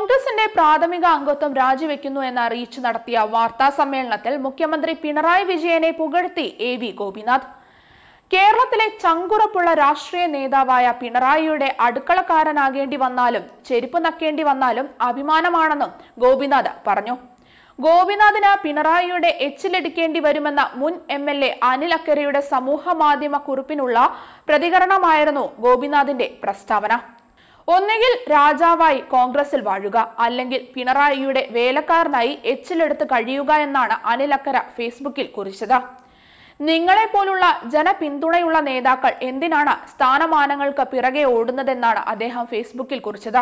കോൺഗ്രസിന്റെ പ്രാഥമിക അംഗത്വം രാജിവെക്കുന്നു എന്ന് റീച്ച് നടത്തിയ വാർത്താ സമ്മേളനത്തിൽ മുഖ്യമന്ത്രി പിണറായി വിജയനെ പുകഴ്ത്തി എ വി ഗോപിനാഥ് കേരളത്തിലെ ചങ്കുറപ്പുള്ള രാഷ്ട്രീയ നേതാവായ പിണറായിയുടെ അടുക്കളക്കാരനാകേണ്ടി വന്നാലും ചെരുപ്പ് നക്കേണ്ടി വന്നാലും അഭിമാനമാണെന്നും ഗോപിനാഥ് പറഞ്ഞു ഗോപിനാഥിന് പിണറായിയുടെ എച്ചിലെടുക്കേണ്ടി വരുമെന്ന മുൻ എം എൽ എ അനിൽ അക്കരയുടെ സമൂഹ മാധ്യമ കുറിപ്പിനുള്ള പ്രതികരണമായിരുന്നു ഗോപിനാഥിന്റെ പ്രസ്താവന ഒന്നുകിൽ രാജാവായി കോൺഗ്രസിൽ വാഴുക അല്ലെങ്കിൽ പിണറായിയുടെ വേലക്കാരനായി എച്ചിലെടുത്ത് കഴിയുക എന്നാണ് അനിലക്കര ഫേസ്ബുക്കിൽ കുറിച്ചത് നിങ്ങളെപ്പോലുള്ള ജനപിന്തുണയുള്ള നേതാക്കൾ എന്തിനാണ് സ്ഥാനമാനങ്ങൾക്ക് പിറകെ ഓടുന്നതെന്നാണ് അദ്ദേഹം ഫേസ്ബുക്കിൽ കുറിച്ചത്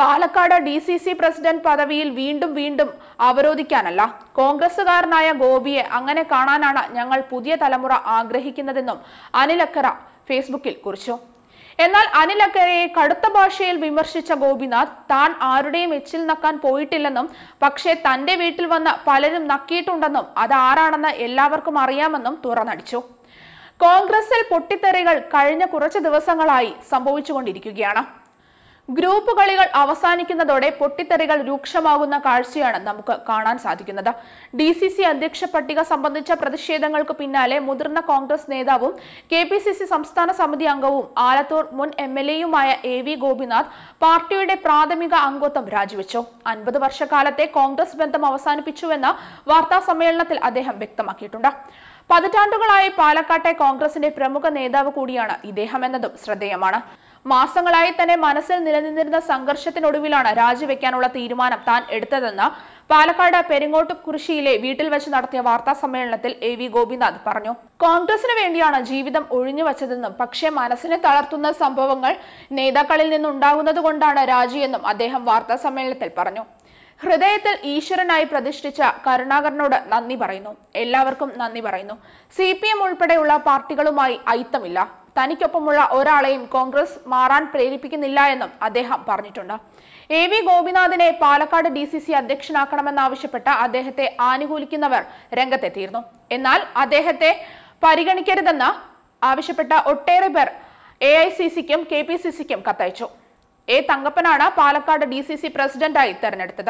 Palakkad D C C president പദവിയിൽ വീണ്ടും വീണ്ടും അവരോധിക്കാനല്ല കോൺഗ്രസുകാരനായ ഗോപിയെ അങ്ങനെ കാണാനാണ് ഞങ്ങൾ പുതിയ തലമുറ ആഗ്രഹിക്കുന്നതെന്നും അനിലക്കര ഫേസ്ബുക്കിൽ കുറിച്ചു എന്നാൽ അനിൽ അക്കരയെ കടുത്ത ഭാഷയിൽ വിമർശിച്ച ഗോപിനാഥ് താൻ ആരുടെയും എച്ചിൽ നക്കാൻ പോയിട്ടില്ലെന്നും പക്ഷേ തന്റെ വീട്ടിൽ വന്ന് പലരും നക്കിയിട്ടുണ്ടെന്നും അത് ആരാണെന്ന് എല്ലാവർക്കും അറിയാമെന്നും തുറന്നടിച്ചു കോൺഗ്രസിൽ പൊട്ടിത്തെറികൾ കഴിഞ്ഞ കുറച്ച് ദിവസങ്ങളായി സംഭവിച്ചുകൊണ്ടിരിക്കുകയാണ് ഗ്രൂപ്പ് കളികൾ അവസാനിക്കുന്നതോടെ പൊട്ടിത്തെറികൾ രൂക്ഷമാകുന്ന കാഴ്ചയാണ് നമുക്ക് കാണാൻ സാധിക്കുന്നത് ഡി സി സി അധ്യക്ഷ പട്ടിക സംബന്ധിച്ച പ്രതിഷേധങ്ങൾക്ക് പിന്നാലെ മുതിർന്ന കോൺഗ്രസ് നേതാവും കെ പി സി സി സംസ്ഥാന സമിതി അംഗവും ആലത്തൂർ മുൻ എം എൽ എയുമായ എ വി ഗോപിനാഥ് പാർട്ടിയുടെ പ്രാഥമിക അംഗത്വം രാജിവെച്ചു അൻപത് വർഷക്കാലത്തെ കോൺഗ്രസ് ബന്ധം അവസാനിപ്പിച്ചുവെന്ന് വാർത്താ സമ്മേളനത്തിൽ അദ്ദേഹം വ്യക്തമാക്കിയിട്ടുണ്ട് പതിറ്റാണ്ടുകളായി പാലക്കാട്ടെ കോൺഗ്രസിന്റെ പ്രമുഖ നേതാവ് കൂടിയാണ് ഇദ്ദേഹം എന്നതും ശ്രദ്ധേയമാണ് മാസങ്ങളായി തന്നെ മനസ്സിൽ നിലനിന്നിരുന്ന സംഘർഷത്തിനൊടുവിലാണ് രാജിവെക്കാനുള്ള തീരുമാനം താൻ എടുത്തതെന്ന് പാലക്കാട് പെരിങ്ങോട്ട് കുരിശിയിലെ വീട്ടിൽ വെച്ച് നടത്തിയ വാർത്താ സമ്മേളനത്തിൽ എ വി ഗോപിനാഥ് പറഞ്ഞു കോൺഗ്രസിന് വേണ്ടിയാണ് ജീവിതം വച്ചതെന്നും പക്ഷേ മനസ്സിനെ തളർത്തുന്ന സംഭവങ്ങൾ നേതാക്കളിൽ നിന്നുണ്ടാകുന്നത് കൊണ്ടാണ് രാജിയെന്നും അദ്ദേഹം വാർത്താ സമ്മേളനത്തിൽ പറഞ്ഞു ഹൃദയത്തിൽ ഈശ്വരനായി പ്രതിഷ്ഠിച്ച കരുണാകരനോട് നന്ദി പറയുന്നു എല്ലാവർക്കും നന്ദി പറയുന്നു സി പി എം ഉൾപ്പെടെയുള്ള പാർട്ടികളുമായി ഐത്തമില്ല തനിക്കൊപ്പമുള്ള ഒരാളെയും കോൺഗ്രസ് മാറാൻ പ്രേരിപ്പിക്കുന്നില്ല എന്നും അദ്ദേഹം പറഞ്ഞിട്ടുണ്ട് എ വി ഗോപിനാഥിനെ പാലക്കാട് ഡി സി സി അധ്യക്ഷനാക്കണമെന്നാവശ്യപ്പെട്ട് അദ്ദേഹത്തെ ആനുകൂലിക്കുന്നവർ രംഗത്തെത്തിയിരുന്നു എന്നാൽ അദ്ദേഹത്തെ പരിഗണിക്കരുതെന്ന് ആവശ്യപ്പെട്ട ഒട്ടേറെ പേർ എ ഐ സി സിക്കും കെ പി സി സിക്കും കത്തയച്ചു എ തങ്കപ്പനാണ് പാലക്കാട് ഡി സി സി പ്രസിഡന്റായി തെരഞ്ഞെടുത്തത്